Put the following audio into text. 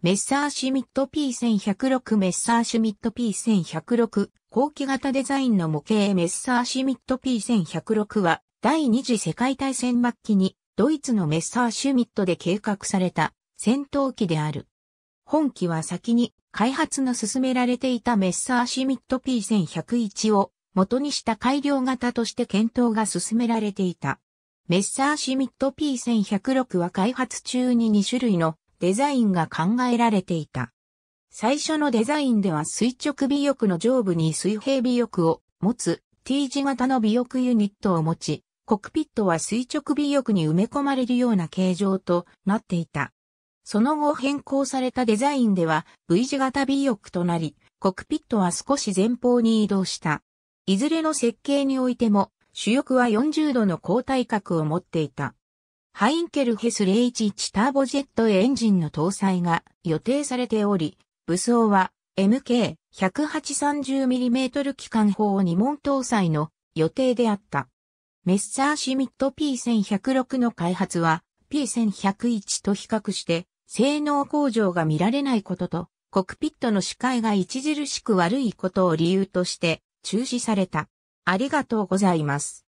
メッサーシュミット P1106 メッサーシュミット P1106 後期型デザインの模型メッサーシュミット P1106 は第二次世界大戦末期にドイツのメッサーシュミットで計画された戦闘機である。本機は先に開発の進められていたメッサーシュミット P1101 を元にした改良型として検討が進められていた。メッサーシュミット P1106 は開発中に2種類のデザインが考えられていた。最初のデザインでは垂直尾翼の上部に水平尾翼を持つ T 字型の尾翼ユニットを持ち、コクピットは垂直尾翼に埋め込まれるような形状となっていた。その後変更されたデザインでは V 字型尾翼となり、コクピットは少し前方に移動した。いずれの設計においても主翼は40度の交代角を持っていた。ハインケルヘス011ターボジェットエンジンの搭載が予定されており、武装は m k 1 8 3 0 m m 機関砲2門搭載の予定であった。メッサーシミット P1106 の開発は P1101 と比較して性能向上が見られないことと、コクピットの視界が著しく悪いことを理由として中止された。ありがとうございます。